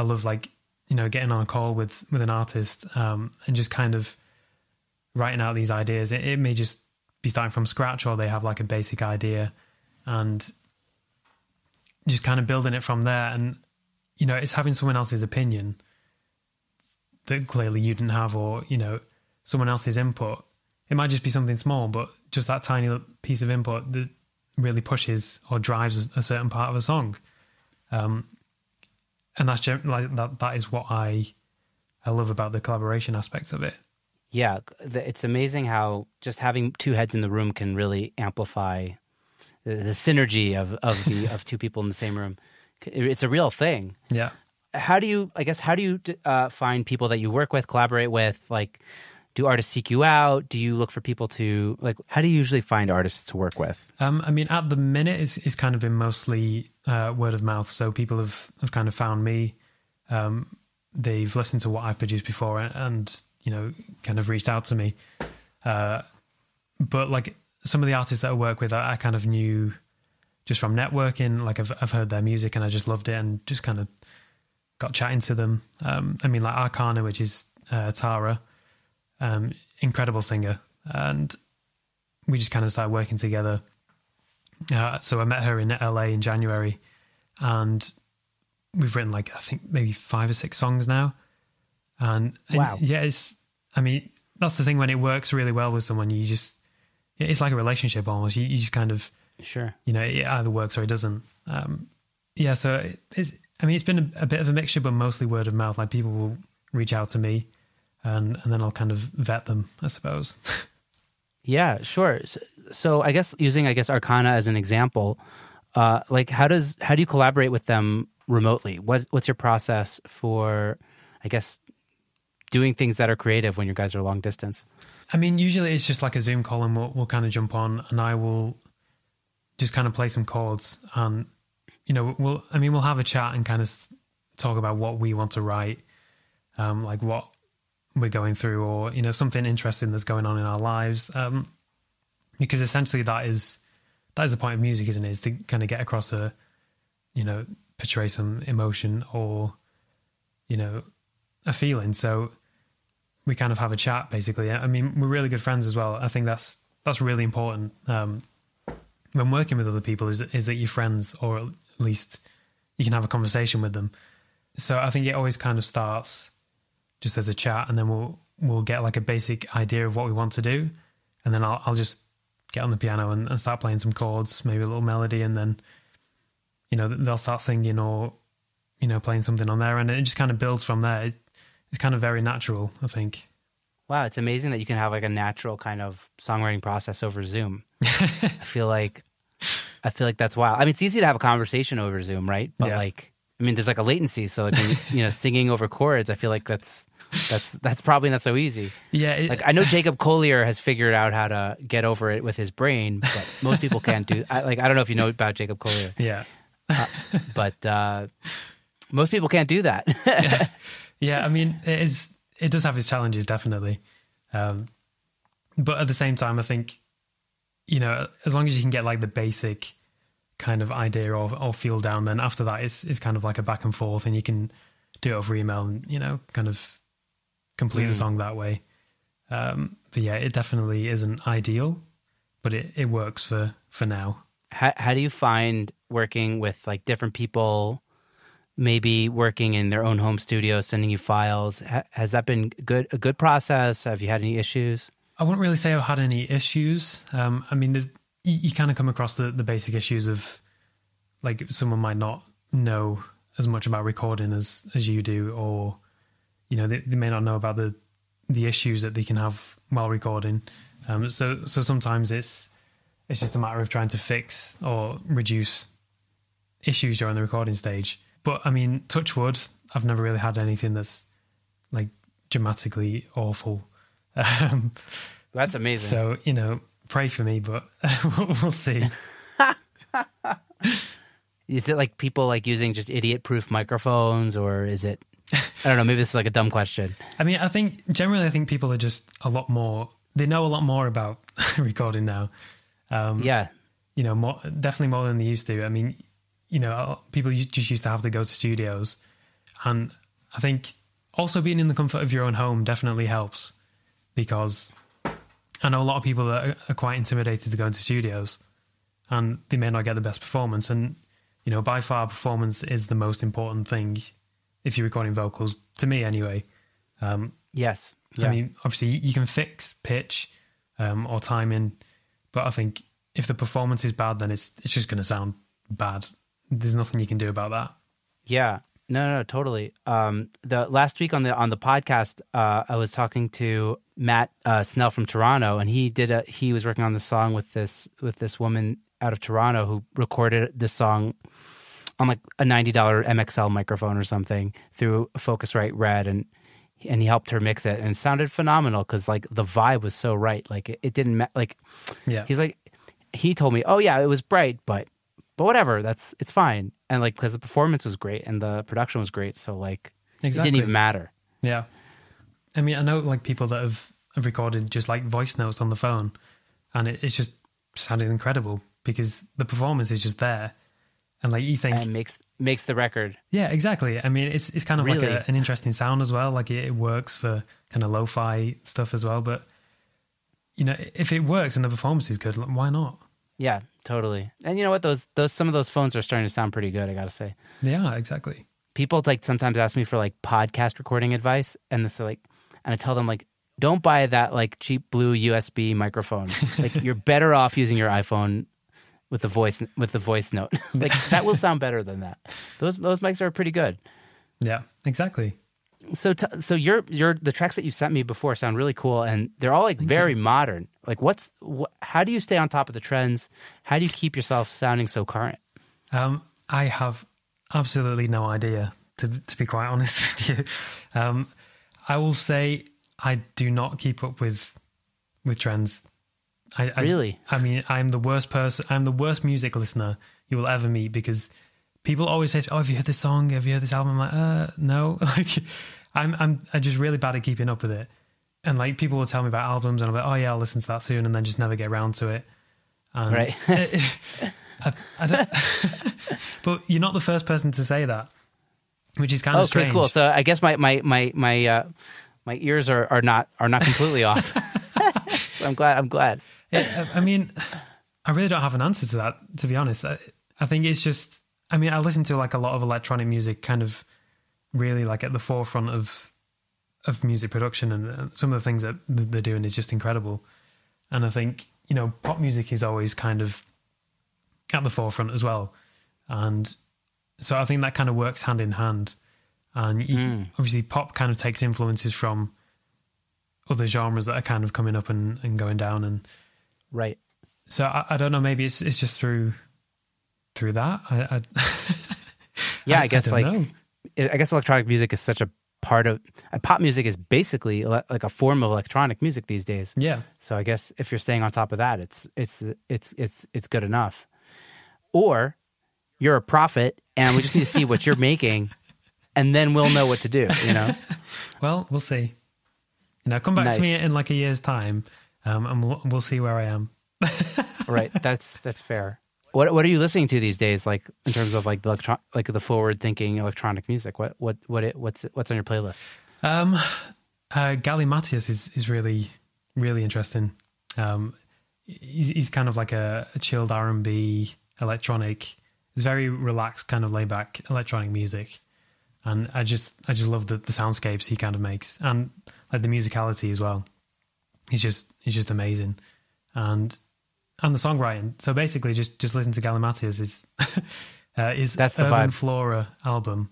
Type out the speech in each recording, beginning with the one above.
I love like you know getting on a call with with an artist um, and just kind of writing out these ideas. It, it may just be starting from scratch, or they have like a basic idea and just kind of building it from there. And you know, it's having someone else's opinion that clearly you didn't have, or you know, someone else's input. It might just be something small, but just that tiny piece of input that really pushes or drives a certain part of a song. Um, and that's like that. That is what I I love about the collaboration aspect of it. Yeah, it's amazing how just having two heads in the room can really amplify the, the synergy of of the of two people in the same room. It's a real thing. Yeah. How do you? I guess how do you uh, find people that you work with, collaborate with? Like, do artists seek you out? Do you look for people to like? How do you usually find artists to work with? Um, I mean, at the minute, it's, it's kind of been mostly uh, word of mouth. So people have have kind of found me. Um, they've listened to what I've produced before, and, and you know, kind of reached out to me. Uh, but like some of the artists that I work with, I, I kind of knew just from networking. Like I've I've heard their music and I just loved it, and just kind of got chatting to them. Um, I mean, like Arcana, which is uh, Tara um, incredible singer. And we just kind of started working together. Uh, so I met her in LA in January, and we've written like I think maybe five or six songs now. And, and wow, yeah, it's I mean that's the thing when it works really well with someone, you just it's like a relationship almost. You, you just kind of sure you know it either works or it doesn't. Um, yeah, so it, I mean it's been a, a, bit of a mixture, but mostly word of mouth. Like people will reach out to me and and then I'll kind of vet them, I suppose. yeah, sure. So, so, I guess using I guess Arcana as an example, uh, like how does how do you collaborate with them remotely? What what's your process for I guess doing things that are creative when your guys are long distance? I mean, usually it's just like a Zoom call, and we'll, we'll kind of jump on, and I will just kind of play some chords, and you know, we'll I mean, we'll have a chat and kind of talk about what we want to write, um, like what we're going through or you know something interesting that's going on in our lives um, because essentially that is that is the point of music isn't it is to kind of get across a you know portray some emotion or you know a feeling so we kind of have a chat basically i mean we're really good friends as well i think that's that's really important um, when working with other people is is that you're friends or at least you can have a conversation with them so i think it always kind of starts just as a chat, and then we'll we'll get like a basic idea of what we want to do, and then I'll I'll just get on the piano and, and start playing some chords, maybe a little melody, and then you know they'll start singing or you know playing something on there, and it just kind of builds from there. It, it's kind of very natural, I think. Wow, it's amazing that you can have like a natural kind of songwriting process over Zoom. I feel like I feel like that's wild. I mean, it's easy to have a conversation over Zoom, right? But yeah. like I mean, there's like a latency, so like you know, singing over chords, I feel like that's that's that's probably not so easy. Yeah, it, like I know Jacob Collier has figured out how to get over it with his brain, but most people can't do. I, like I don't know if you know about Jacob Collier. Yeah, uh, but uh, most people can't do that. yeah. yeah, I mean, it is. It does have its challenges, definitely. Um, but at the same time, I think you know, as long as you can get like the basic kind of idea or, or feel down, then after that it's, it's kind of like a back and forth and you can do it over email and, you know, kind of complete mm. the hmm. song that way. Um, but yeah, it definitely isn't ideal, but it, it works for, for now. How, how do you find working with like different people, maybe working in their own home studio, sending you files? has that been good, a good process? Have you had any issues? I wouldn't really say I've had any issues. Um, I mean, the, you, you kind of come across the, the basic issues of like someone might not know as much about recording as as you do or you know they, they may not know about the the issues that they can have while recording um, so so sometimes it's it's just a matter of trying to fix or reduce issues during the recording stage but i mean touch wood i've never really had anything that's like dramatically awful um, that's amazing so you know pray for me, but we'll see. is it like people like using just idiot proof microphones or is it I don't know, maybe this is like a dumb question. I mean, I think generally I think people are just a lot more they know a lot more about recording now. Um, yeah. You know, more, definitely more than they used to. I mean, you know, people just used to have to go to studios and I think also being in the comfort of your own home definitely helps because I know a lot of people that are quite intimidated to go into studios, and they may not get the best performance. And you know, by far, performance is the most important thing if you're recording vocals. To me, anyway. Um, yes. Yeah. I mean, obviously, you can fix pitch um, or timing, but I think if the performance is bad, then it's it's just going to sound bad. There's nothing you can do about that. Yeah. No, no, no totally. Um, the last week on the on the podcast, uh, I was talking to Matt uh, Snell from Toronto, and he did a he was working on the song with this with this woman out of Toronto who recorded this song on like a ninety dollar MXL microphone or something through Focusrite Red, and and he helped her mix it, and it sounded phenomenal because like the vibe was so right, like it, it didn't ma- like yeah he's like he told me oh yeah it was bright but but whatever that's it's fine and like because the performance was great and the production was great so like exactly. it didn't even matter yeah I mean, I know like people that have recorded just like voice notes on the phone, and it, it's just sounded incredible because the performance is just there, and like you think and makes makes the record. Yeah, exactly. I mean, it's it's kind of really? like a, an interesting sound as well. Like it, it works for kind of lo-fi stuff as well. But you know, if it works and the performance is good, why not? Yeah, totally. And you know what? Those those some of those phones are starting to sound pretty good. I gotta say. Yeah, exactly. People like sometimes ask me for like podcast recording advice, and this like and I tell them like, don't buy that like cheap blue USB microphone. like you're better off using your iPhone with the voice with the voice note. like that will sound better than that. Those those mics are pretty good. Yeah, exactly. So so your your the tracks that you sent me before sound really cool and they're all like Thank very you. modern. Like what's wh how do you stay on top of the trends? How do you keep yourself sounding so current? Um, I have absolutely no idea to to be quite honest with you. Um, I will say I do not keep up with with trends. I, I really? I mean, I'm the worst person. I'm the worst music listener you will ever meet because people always say, "Oh, have you heard this song? Have you heard this album?" I'm like, "Uh, no." Like, I'm I'm I'm just really bad at keeping up with it. And like people will tell me about albums, and I'm like, "Oh yeah, I'll listen to that soon," and then just never get around to it. right. I, I don't, but you're not the first person to say that which is kind of okay, strange. cool. So I guess my my my my uh, my ears are, are not are not completely off. so I'm glad. I'm glad. I mean, I really don't have an answer to that. To be honest, I, I think it's just. I mean, I listen to like a lot of electronic music, kind of really like at the forefront of of music production, and uh, some of the things that they're doing is just incredible. And I think you know, pop music is always kind of at the forefront as well. And so I think that kind of works hand in hand. And you, mm. obviously, pop kind of takes influences from other genres that are kind of coming up and, and going down. And right. So I, I don't know. Maybe it's it's just through through that. I, I yeah, I, I guess like know. I guess electronic music is such a part of uh, pop music is basically like a form of electronic music these days. Yeah. So I guess if you're staying on top of that, it's it's it's it's it's good enough. Or you're a prophet and we just need to see what you're making, and then we'll know what to do. You know. Well, we'll see. Now come back nice. to me in like a year's time, um, and we'll, we'll see where I am. right. That's that's fair. What what are you listening to these days? Like in terms of like the like the forward thinking electronic music. What what what it, what's what's on your playlist? Um, uh, Gally Matias is is really really interesting. Um, he's, he's kind of like a, a chilled R and B electronic it's very relaxed, kind of laid back electronic music, and I just I just love the, the soundscapes he kind of makes and like the musicality as well. He's just he's just amazing, and and the songwriting. So basically, just just listen to Galimatias is uh, is that's the Urban vibe. Flora album.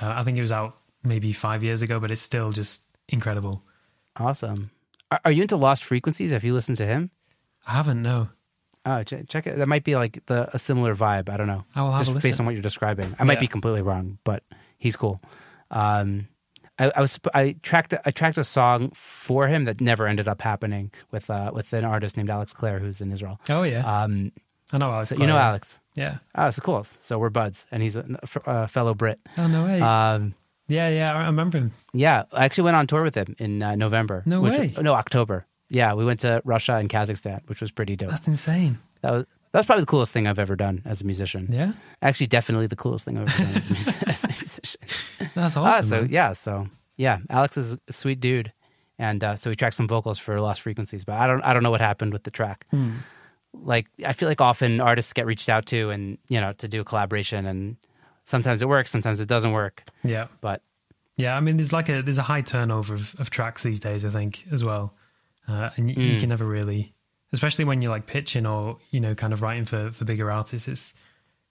Uh, I think it was out maybe five years ago, but it's still just incredible. Awesome. Are, are you into Lost Frequencies? Have you listened to him? I haven't. No. Oh, check it. That might be like the a similar vibe. I don't know. I will just based on what you're describing. I might be completely wrong, but he's cool. Um, I, I, was I tracked I tracked a song for him that never ended up happening with uh, with an artist named Alex Clare who's in Israel. Oh yeah. Um, I know Alex. So you know Alex. Yeah. Oh, so cool. So we're buds, and he's a, a fellow Brit. Oh no way. Um, yeah, yeah, I remember him. Yeah, I actually went on tour with him in uh, November. No which, way. No, October. Yeah, we went to Russia and Kazakhstan, which was pretty dope. That's insane. That was that was probably the coolest thing I've ever done as a musician. Yeah, actually, definitely the coolest thing I've ever done as a, as a musician. That's ah, awesome. Uh, so man. yeah, so yeah, Alex is a sweet dude, and uh, so he tracked some vocals for Lost Frequencies, but I don't I don't know what happened with the track. Hmm. Like I feel like often artists get reached out to and you know to do a collaboration, and sometimes it works, sometimes it doesn't work. Yeah, but yeah, I mean, there's like a there's a high turnover of, of tracks these days, I think, as well uh, and mm. you hmm. can never really, especially when you're like pitching or you know kind of writing for for bigger artists. It's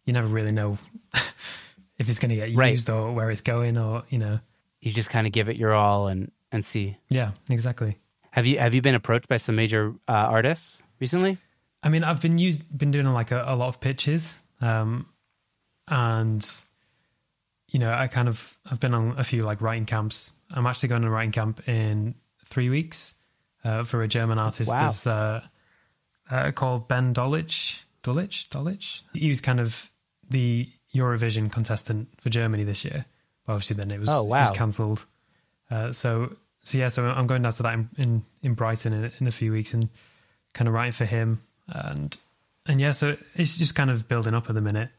you never really know if it's going to get used right. or where it's going or you know. You just kind of give it your all and and see. Yeah, exactly. Have you have you been approached by some major uh, artists recently? I mean, I've been used been doing like a, a lot of pitches, um, and you know, I kind of I've been on a few like writing camps. I'm actually going to writing camp in three weeks, uh, for a German oh, artist wow. is, uh, uh, called Ben Dolich. Dolich? Dolich? He was kind of the Eurovision contestant for Germany this year. But obviously, then it was, oh, wow. was cancelled. Uh, so, so yeah, so I'm going down to that in, in, in Brighton in, in, a few weeks and kind of writing for him. And, and yeah, so it's just kind of building up at the minute.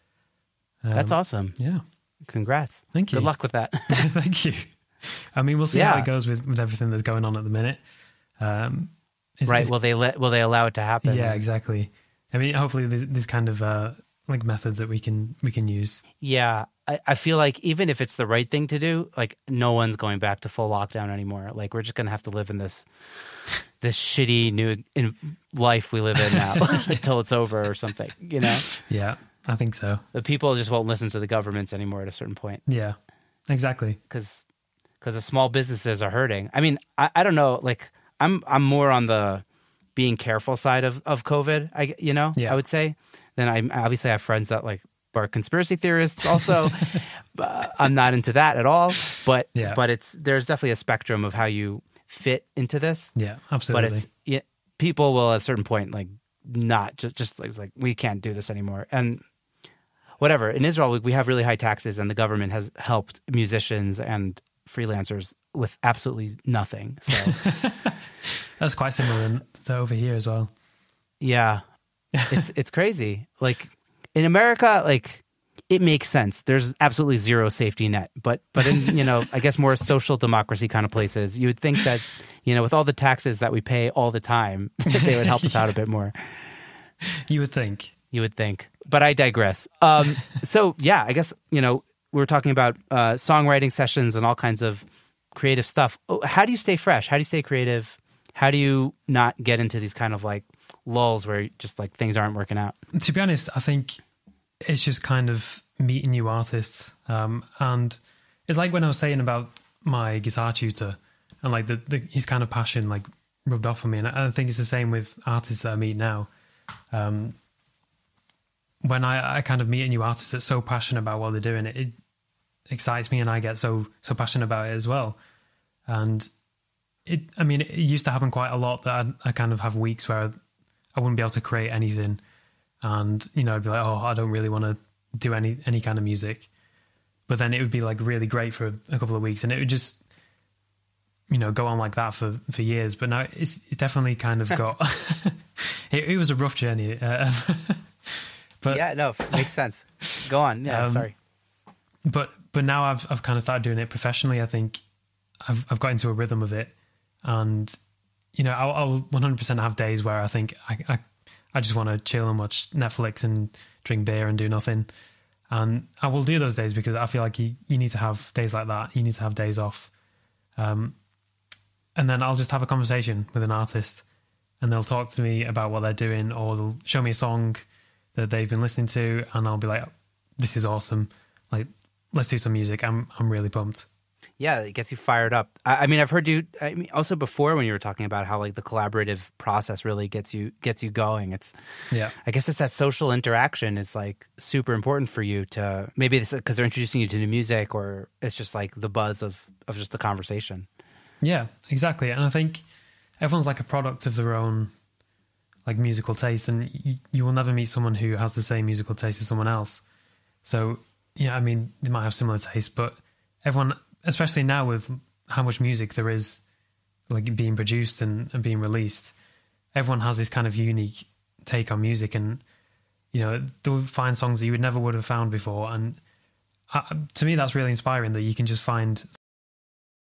Um, That's awesome. Yeah. Congrats. Thank you. Good luck with that. Thank you. I mean, we'll see yeah. how it goes with, with everything that's going on at the minute. Um, is, right? Is, will they let? Will they allow it to happen? Yeah, exactly. I mean, hopefully these, these kind of uh, like methods that we can we can use. Yeah, I, I feel like even if it's the right thing to do, like no one's going back to full lockdown anymore. Like we're just gonna have to live in this this shitty new life we live in now until it's over or something. You know? Yeah, I think so. The people just won't listen to the governments anymore at a certain point. Yeah, exactly. Because because the small businesses are hurting. I mean, I, I don't know, like I'm I'm more on the being careful side of of COVID. I you know yeah. I would say. Then I obviously have friends that like are conspiracy theorists also. I'm not into that at all. But yeah. but it's there's definitely a spectrum of how you fit into this. Yeah, absolutely. But it's yeah, people will at a certain point like not just just like, like we can't do this anymore and whatever in israel we, we have really high taxes and the government has helped musicians and freelancers with absolutely nothing. So that's quite similar to over here as well. Yeah, it's it's crazy. Like in America, like it makes sense. There's absolutely zero safety net, but but in you know I guess more social democracy kind of places, you would think that you know with all the taxes that we pay all the time, they would help us out a bit more. You would think. You would think, but I digress. Um, so yeah, I guess you know we were talking about uh, songwriting sessions and all kinds of creative stuff. Oh, how do you stay fresh? How do you stay creative? How do you not get into these kind of like lulls where just like things aren't working out? To be honest, I think it's just kind of meeting new artists. Um, and it's like when I was saying about my guitar tutor and like the, the, his kind of passion like rubbed off on me. And I, I think it's the same with artists that I meet now. Um, when I, I kind of meet a new artist that's so passionate about what they're doing, it, it excites me and I get so so passionate about it as well. And it, I mean, it used to happen quite a lot that I, I kind of have weeks where I wouldn't be able to create anything, and you know, I'd be like, oh, I don't really want to do any any kind of music. But then it would be like really great for a couple of weeks, and it would just you know go on like that for for years. But now it's it's definitely kind of got. it, it, was a rough journey. Uh, but yeah, no, makes sense. Go on. Yeah, um, sorry but but now I've I've kind of started doing it professionally. I think I've I've got into a rhythm of it, and you know I'll, I'll 100% have days where I think I I, I just want to chill and watch Netflix and drink beer and do nothing, and I will do those days because I feel like you you need to have days like that. You need to have days off, um, and then I'll just have a conversation with an artist, and they'll talk to me about what they're doing, or they'll show me a song that they've been listening to, and I'll be like, "This is awesome!" Like let's do some music. I'm I'm really pumped. Yeah, it gets you fired up. I, I mean, I've heard you. I mean, also before when you were talking about how like the collaborative process really gets you gets you going. It's yeah. I guess it's that social interaction is like super important for you to maybe because they're introducing you to new music or it's just like the buzz of of just the conversation. Yeah, exactly. And I think everyone's like a product of their own like musical taste, and you will never meet someone who has the same musical taste as someone else. So yeah, I mean, they might have similar tastes, but everyone, especially now with how much music there is like being produced and, and being released, everyone has this kind of unique take on music and you know they'll find songs that you would never would have found before and to me that's really inspiring that you can just find